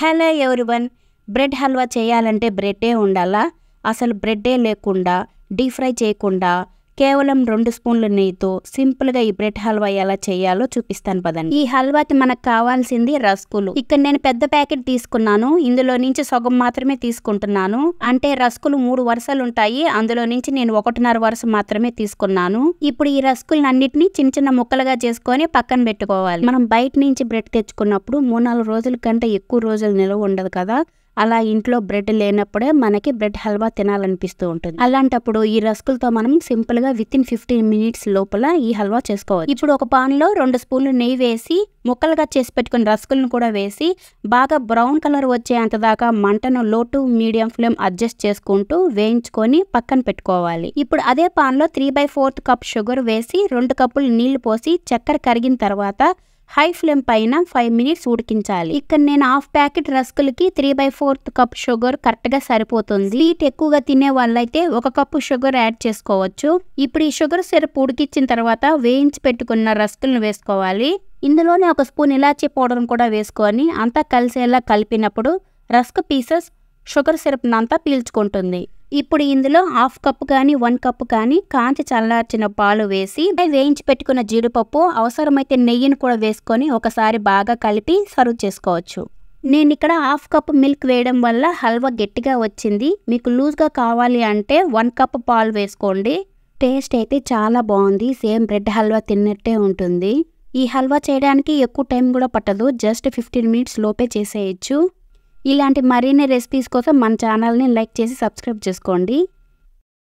hello everyone bread halwa చేయాలంటే బ్రెడ్డే ఉండాలా అసలు బ్రెడ్డే లేకుండా డీప్ ఫ్రై చేయకుండా కేవలం రెండు స్పూన్ల నెయ్యితో సింపుల్గా ఈ బ్రెడ్ హల్వా ఎలా చేయాలో చూపిస్తాను పదండి ఈ హల్వాకి మనకు కావాల్సింది రస్కులు ఇక్కడ నేను పెద్ద ప్యాకెట్ తీసుకున్నాను ఇందులో నుంచి సగం మాత్రమే తీసుకుంటున్నాను అంటే రస్కులు మూడు వరుసలు ఉంటాయి అందులో నుంచి నేను ఒకటిన్నర వరుస మాత్రమే తీసుకున్నాను ఇప్పుడు ఈ రస్కులను అన్నిటిని చిన్న చిన్న ముక్కలుగా చేసుకొని పక్కన పెట్టుకోవాలి మనం బయట నుంచి బ్రెడ్ తెచ్చుకున్నప్పుడు మూడు నాలుగు రోజుల కంటే ఎక్కువ రోజులు నిల్వ ఉండదు కదా అలా ఇంట్లో బ్రెడ్ లేనప్పుడే మనకి బ్రెడ్ హల్వా తినాలనిపిస్తూ ఉంటుంది అలాంటప్పుడు ఈ రస్కులతో మనం సింపుల్గా విత్ ఇన్ ఫిఫ్టీన్ మినిట్స్ లోపల ఈ హల్వా చేసుకోవచ్చు ఇప్పుడు ఒక పాన్లో రెండు స్పూన్లు నెయ్యి వేసి ముక్కలుగా చేసి పెట్టుకుని రస్కులను కూడా వేసి బాగా బ్రౌన్ కలర్ వచ్చేంత దాకా మంటను లో టు మీడియం ఫ్లేమ్ అడ్జస్ట్ చేసుకుంటూ వేయించుకొని పక్కన పెట్టుకోవాలి ఇప్పుడు అదే పాన్లో three by fourth cup sugar వేసి రెండు కప్పులు నీళ్లు పోసి చక్కెర కరిగిన తర్వాత హై ఫ్లేమ్ పైన ఫైవ్ మినిట్స్ ఉడికించాలి ఇక్కడ నేను హాఫ్ ప్యాకెట్ రస్కులకి three by fourth cup sugar కరెక్ట్గా సరిపోతుంది స్వీట్ ఎక్కువగా తినే వాళ్ళైతే ఒక కప్పు షుగర్ యాడ్ చేసుకోవచ్చు ఇప్పుడు ఈ షుగర్ సిరప్ ఉడికిచ్చిన తర్వాత వేయించి పెట్టుకున్న రస్కులను వేసుకోవాలి ఇందులోనే ఒక స్పూన్ ఇలాచీ పౌడర్ను కూడా వేసుకొని అంతా కలిసేలా కలిపినప్పుడు రస్క్ పీసెస్ షుగర్ అంతా పీల్చుకుంటుంది ఇప్పుడు ఇందులో హాఫ్ కప్ కానీ వన్ కప్ కానీ కాంచి చల్లార్చిన పాలు వేసి వేయించి పెట్టుకున్న జీడిపప్పు అవసరమైతే నెయ్యిని కూడా వేసుకొని ఒకసారి బాగా కలిపి సర్వ్ చేసుకోవచ్చు నేను ఇక్కడ హాఫ్ కప్ మిల్క్ వేయడం వల్ల హల్వా గట్టిగా వచ్చింది మీకు లూజ్గా కావాలి అంటే వన్ కప్ పాలు వేసుకోండి టేస్ట్ అయితే చాలా బాగుంది సేమ్ బ్రెడ్ హల్వా తిన్నట్టే ఉంటుంది ఈ హల్వా చేయడానికి ఎక్కువ టైం కూడా పట్టదు జస్ట్ ఫిఫ్టీన్ మినిట్స్ లోపే చేసేయచ్చు ఇలాంటి మరిన్ని రెసిపీస్ కోసం మన ఛానల్ని లైక్ చేసి సబ్స్క్రైబ్ చేసుకోండి